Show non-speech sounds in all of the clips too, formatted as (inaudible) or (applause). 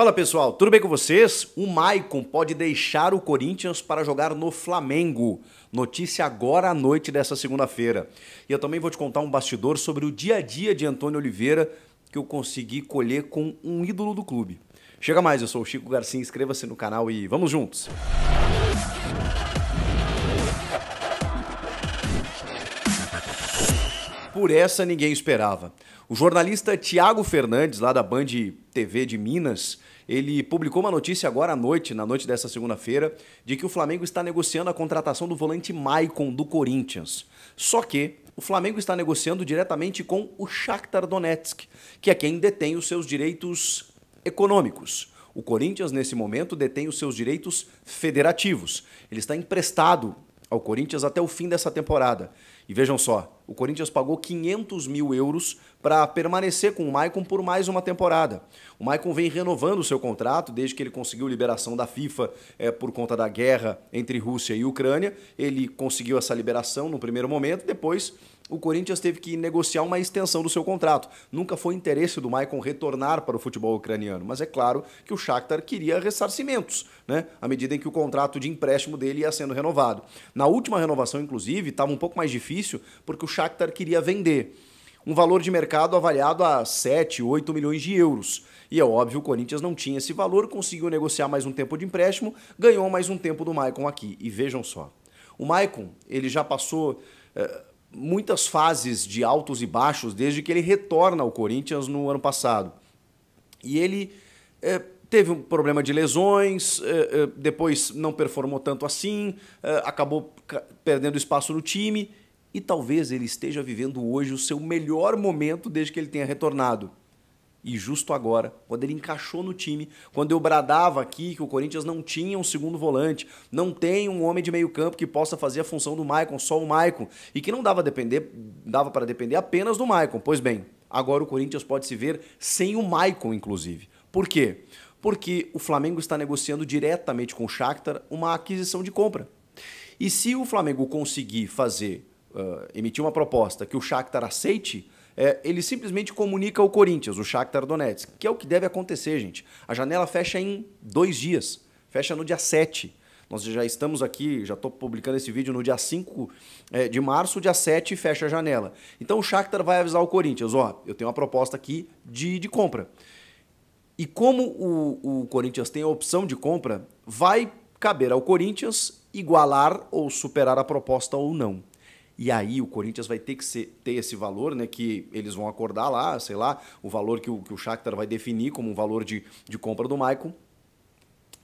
Fala pessoal, tudo bem com vocês? O Maicon pode deixar o Corinthians para jogar no Flamengo. Notícia agora à noite dessa segunda-feira. E eu também vou te contar um bastidor sobre o dia a dia de Antônio Oliveira que eu consegui colher com um ídolo do clube. Chega mais, eu sou o Chico Garcia, inscreva-se no canal e vamos juntos! Por essa ninguém esperava. O jornalista Tiago Fernandes, lá da Band TV de Minas, ele publicou uma notícia agora à noite, na noite dessa segunda-feira, de que o Flamengo está negociando a contratação do volante Maicon do Corinthians. Só que o Flamengo está negociando diretamente com o Shakhtar Donetsk, que é quem detém os seus direitos econômicos. O Corinthians, nesse momento, detém os seus direitos federativos. Ele está emprestado ao Corinthians até o fim dessa temporada. E vejam só, o Corinthians pagou 500 mil euros para permanecer com o Maicon por mais uma temporada. O Maicon vem renovando o seu contrato desde que ele conseguiu liberação da FIFA é, por conta da guerra entre Rússia e Ucrânia. Ele conseguiu essa liberação no primeiro momento, depois o Corinthians teve que negociar uma extensão do seu contrato. Nunca foi interesse do Maicon retornar para o futebol ucraniano, mas é claro que o Shakhtar queria ressarcimentos, né? À medida em que o contrato de empréstimo dele ia sendo renovado. Na última renovação, inclusive, estava um pouco mais difícil, porque o Shakhtar queria vender. Um valor de mercado avaliado a 7, 8 milhões de euros. E é óbvio, o Corinthians não tinha esse valor, conseguiu negociar mais um tempo de empréstimo, ganhou mais um tempo do Maicon aqui. E vejam só, o Maicon, ele já passou é, muitas fases de altos e baixos desde que ele retorna ao Corinthians no ano passado. E ele é, teve um problema de lesões, eh, depois não performou tanto assim, acabou perdendo espaço no time e talvez ele esteja vivendo hoje o seu melhor momento desde que ele tenha retornado. E justo agora, quando ele encaixou no time, quando eu bradava aqui que o Corinthians não tinha um segundo volante, não tem um homem de meio campo que possa fazer a função do Maicon, só o Maicon, e que não dava depender, dava para depender apenas do Maicon. Pois bem, agora o Corinthians pode se ver sem o Maicon, inclusive. Por quê? Porque o Flamengo está negociando diretamente com o Shakhtar uma aquisição de compra. E se o Flamengo conseguir fazer uh, emitir uma proposta que o Shakhtar aceite, é, ele simplesmente comunica ao Corinthians, o Shakhtar Donetsk, que é o que deve acontecer, gente. A janela fecha em dois dias, fecha no dia 7. Nós já estamos aqui, já estou publicando esse vídeo no dia 5 é, de março, dia 7 fecha a janela. Então o Shakhtar vai avisar o Corinthians, ó, eu tenho uma proposta aqui de, de compra. E como o, o Corinthians tem a opção de compra, vai caber ao Corinthians igualar ou superar a proposta ou não. E aí o Corinthians vai ter que ser, ter esse valor, né? Que eles vão acordar lá, sei lá, o valor que o, que o Shakhtar vai definir como um valor de, de compra do Maicon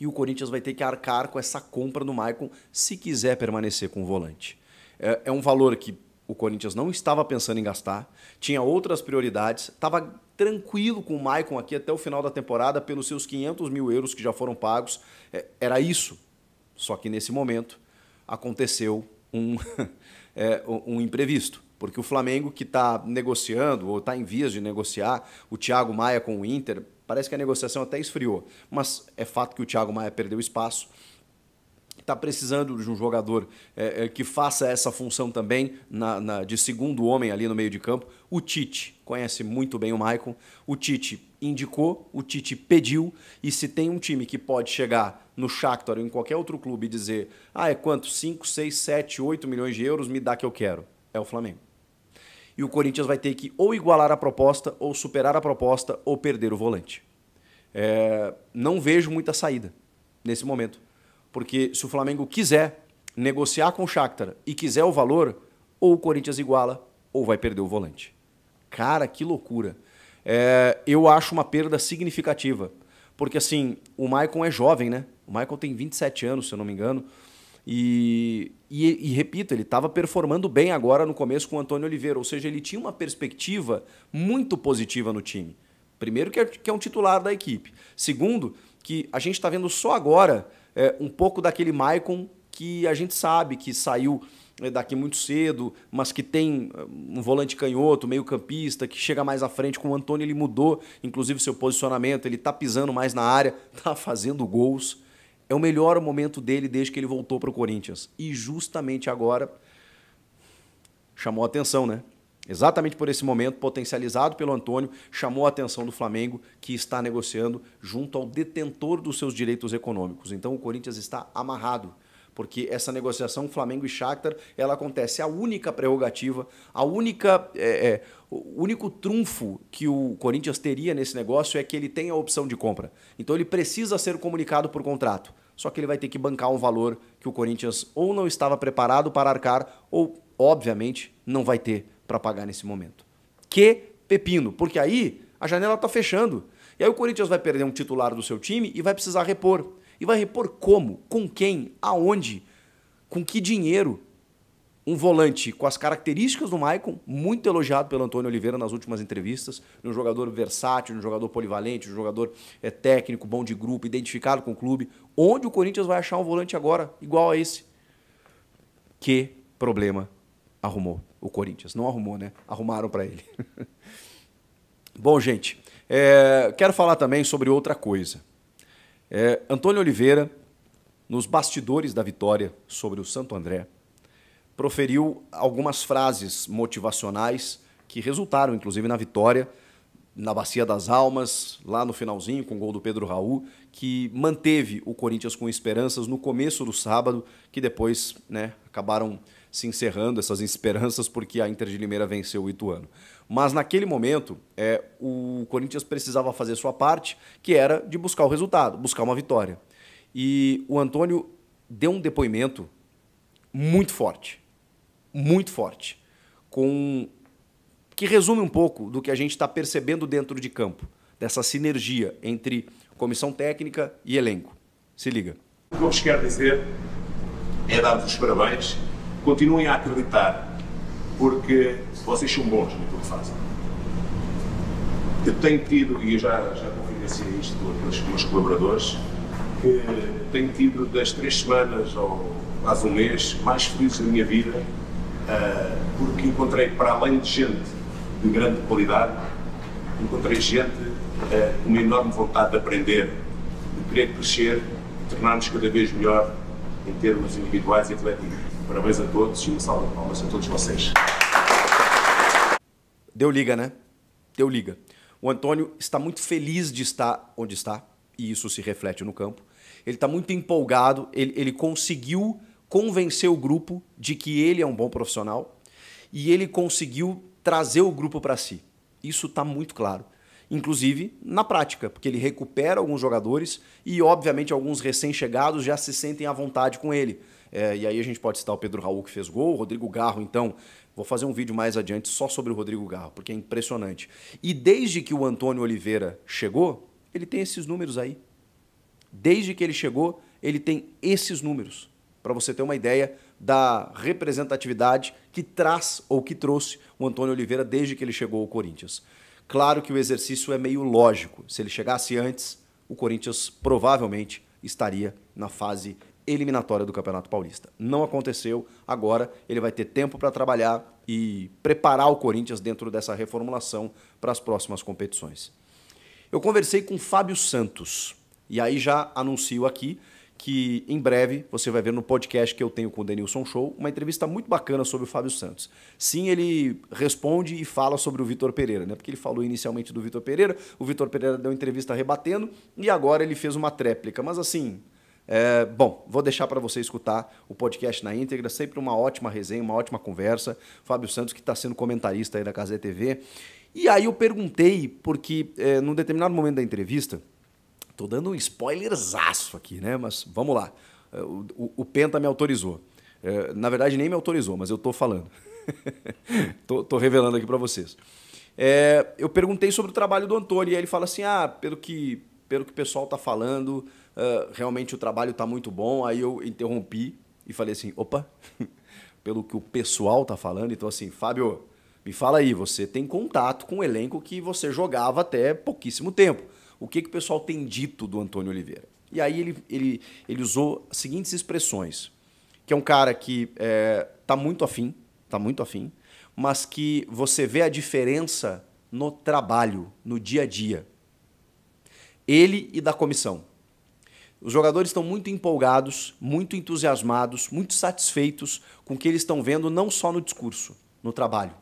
e o Corinthians vai ter que arcar com essa compra do Maicon se quiser permanecer com o volante. É, é, um valor que o Corinthians não estava pensando em gastar, tinha outras prioridades, estava tranquilo com o Maicon aqui até o final da temporada pelos seus 500 mil euros que já foram pagos. É, era isso. Só que nesse momento aconteceu um, (laughs) é, um imprevisto. Porque o Flamengo, que está negociando ou está em vias de negociar o Thiago Maia com o Inter, parece que a negociação até esfriou. Mas é fato que o Thiago Maia perdeu espaço está precisando de um jogador é, é, que faça essa função também na, na, de segundo homem ali no meio de campo. O Tite conhece muito bem o Maicon. O Tite indicou, o Tite pediu. E se tem um time que pode chegar no Shakhtar ou em qualquer outro clube e dizer ah, é quanto? 5, 6, 7, 8 milhões de euros, me dá que eu quero. É o Flamengo. E o Corinthians vai ter que ou igualar a proposta, ou superar a proposta, ou perder o volante. É, não vejo muita saída nesse momento porque se o Flamengo quiser negociar com o Shakhtar e quiser o valor, ou o Corinthians iguala ou vai perder o volante. Cara, que loucura. É, eu acho uma perda significativa. Porque, assim, o Maicon é jovem, né? O Maicon tem 27 anos, se eu não me engano. E, e, e repito, ele estava performando bem agora no começo com o Antônio Oliveira. Ou seja, ele tinha uma perspectiva muito positiva no time. Primeiro, que é, que é um titular da equipe. Segundo, que a gente está vendo só agora é, um pouco daquele Maicon que a gente sabe que saiu é, daqui muito cedo, mas que tem é, um volante canhoto, meio campista, que chega mais à frente com o Antônio, ele mudou inclusive seu posicionamento, ele tá pisando mais na área, (laughs) tá fazendo gols. É o melhor momento dele desde que ele voltou para o Corinthians. E justamente agora chamou atenção, né? Exatamente por esse momento, potencializado pelo Antônio, chamou a atenção do Flamengo, que está negociando junto ao detentor dos seus direitos econômicos. Então o Corinthians está amarrado, porque essa negociação Flamengo e Shakhtar, ela acontece a única prerrogativa, a única é, é, o único trunfo que o Corinthians teria nesse negócio é que ele tem a opção de compra. Então ele precisa ser comunicado por contrato. Só que ele vai ter que bancar um valor que o Corinthians ou não estava preparado para arcar ou obviamente não vai ter para pagar nesse momento. Que pepino, porque aí a janela está fechando. E aí o Corinthians vai perder um titular do seu time e vai precisar repor. E vai repor como? Com quem? Aonde? Com que dinheiro? Um volante com as características do Maicon, muito elogiado pelo Antônio Oliveira nas últimas entrevistas, um jogador versátil, um jogador polivalente, um jogador é, técnico, bom de grupo, identificado com o clube. Onde o Corinthians vai achar um volante agora igual a esse? Que problema arrumou. O Corinthians não arrumou, né? Arrumaram para ele. (laughs) Bom, gente, é, quero falar também sobre outra coisa. É, Antônio Oliveira, nos bastidores da vitória sobre o Santo André, proferiu algumas frases motivacionais que resultaram, inclusive, na vitória na Bacia das Almas, lá no finalzinho, com o gol do Pedro Raul, que manteve o Corinthians com esperanças no começo do sábado, que depois né, acabaram se encerrando, essas esperanças, porque a Inter de Limeira venceu o Ituano. Mas naquele momento, é, o Corinthians precisava fazer sua parte, que era de buscar o resultado, buscar uma vitória. E o Antônio deu um depoimento muito forte, muito forte, com que resume um pouco do que a gente está percebendo dentro de campo, dessa sinergia entre comissão técnica e elenco. Se liga. O que eu vos quero dizer é dar-vos parabéns continuem a acreditar, porque vocês são bons no que fazem. Eu tenho tido, e eu já, já confidenciei isto com aqueles meus colaboradores, que tenho tido das três semanas ou quase um mês mais felizes da minha vida, uh, porque encontrei, para além de gente de grande qualidade, encontrei gente uh, com uma enorme vontade de aprender, de querer crescer, tornar-nos cada vez melhor em termos individuais e atléticos. Parabéns a todos e uma salva de palmas a todos vocês. Deu liga, né? Deu liga. O Antônio está muito feliz de estar onde está, e isso se reflete no campo. Ele está muito empolgado, ele, ele conseguiu convencer o grupo de que ele é um bom profissional e ele conseguiu trazer o grupo para si. Isso está muito claro inclusive na prática, porque ele recupera alguns jogadores e, obviamente, alguns recém-chegados já se sentem à vontade com ele. É, e aí a gente pode citar o Pedro Raul que fez gol, o Rodrigo Garro, então. Vou fazer um vídeo mais adiante só sobre o Rodrigo Garro, porque é impressionante. E desde que o Antônio Oliveira chegou, ele tem esses números aí. Desde que ele chegou, ele tem esses números. Para você ter uma ideia da representatividade que traz ou que trouxe o Antônio Oliveira desde que ele chegou ao Corinthians. Claro que o exercício é meio lógico. Se ele chegasse antes, o Corinthians provavelmente estaria na fase eliminatória do Campeonato Paulista. Não aconteceu, agora ele vai ter tempo para trabalhar e preparar o Corinthians dentro dessa reformulação para as próximas competições. Eu conversei com Fábio Santos e aí já anuncio aqui que em breve você vai ver no podcast que eu tenho com o Denilson Show, uma entrevista muito bacana sobre o Fábio Santos. Sim, ele responde e fala sobre o Vitor Pereira, né? Porque ele falou inicialmente do Vitor Pereira, o Vitor Pereira deu entrevista rebatendo e agora ele fez uma tréplica. Mas assim, é, bom, vou deixar para você escutar o podcast na íntegra, sempre uma ótima resenha, uma ótima conversa. Fábio Santos, que está sendo comentarista aí da Casé TV. E aí eu perguntei, porque é, num determinado momento da entrevista, Tô dando um spoilerzaço aqui, né? Mas vamos lá. É, o, o, o Penta me autorizou. É, na verdade, nem me autorizou, mas eu tô falando. (laughs) tô, tô, revelando aqui para vocês. É, eu perguntei sobre o trabalho do Antônio e ele fala assim: ah, pelo que, pelo que o pessoal tá falando, uh, realmente o trabalho tá muito bom. Aí eu interrompi e falei assim: opa, (laughs) pelo que o pessoal tá falando. Então, assim, Fábio, me fala aí, você tem contato com o elenco que você jogava até pouquíssimo tempo o que, que o pessoal tem dito do Antônio Oliveira. E aí ele, ele, ele usou as seguintes expressões, que é um cara que é, tá muito afim, tá muito afim, mas que você vê a diferença no trabalho, no dia a dia. Ele e da comissão. Os jogadores estão muito empolgados, muito entusiasmados, muito satisfeitos com o que eles estão vendo, não só no discurso, no trabalho.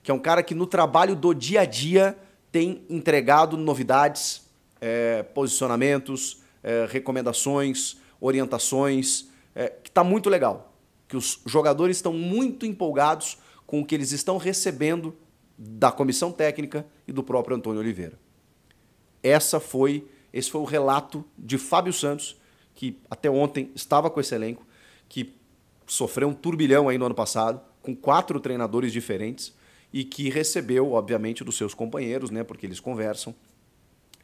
Que é um cara que no trabalho do dia a dia tem entregado novidades, é, posicionamentos, é, recomendações, orientações, é, que está muito legal. Que os jogadores estão muito empolgados com o que eles estão recebendo da comissão técnica e do próprio Antônio Oliveira. Essa foi, esse foi o relato de Fábio Santos, que até ontem estava com esse elenco, que sofreu um turbilhão aí no ano passado, com quatro treinadores diferentes e que recebeu, obviamente, dos seus companheiros, né, porque eles conversam,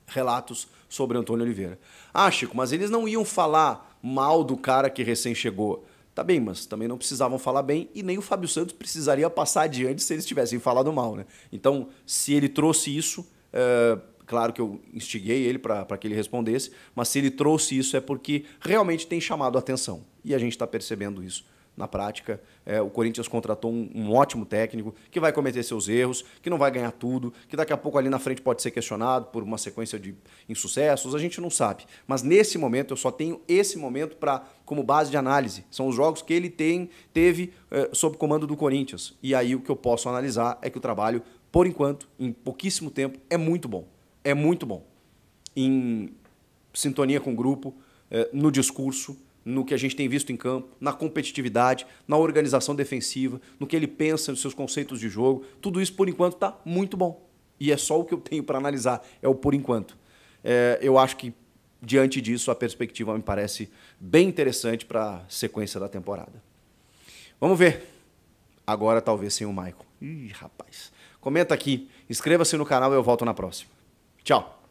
relatos sobre Antônio Oliveira. Ah, Chico, mas eles não iam falar mal do cara que recém chegou. Tá bem, mas também não precisavam falar bem e nem o Fábio Santos precisaria passar adiante se eles tivessem falado mal, né? Então, se ele trouxe isso, é, claro que eu instiguei ele para que ele respondesse, mas se ele trouxe isso é porque realmente tem chamado a atenção e a gente está percebendo isso na prática. É, o Corinthians contratou um, um, ótimo técnico que vai cometer seus erros, que não vai ganhar tudo, que daqui a pouco ali na frente pode ser questionado por uma sequência de insucessos, a gente não sabe. Mas nesse momento, eu só tenho esse momento para como base de análise. São os jogos que ele tem, teve é, sob comando do Corinthians. E aí o que eu posso analisar é que o trabalho, por enquanto, em pouquíssimo tempo, é muito bom. É muito bom. Em sintonia com o grupo, é, no discurso no que a gente tem visto em campo, na competitividade, na organização defensiva, no que ele pensa, nos seus conceitos de jogo. Tudo isso, por enquanto, está muito bom. E é só o que eu tenho para analisar, é o por enquanto. É, eu acho que, diante disso, a perspectiva me parece bem interessante para a sequência da temporada. Vamos ver. Agora, talvez sem o Michael. Ih, rapaz. Comenta aqui, inscreva-se no canal e eu volto na próxima. Tchau.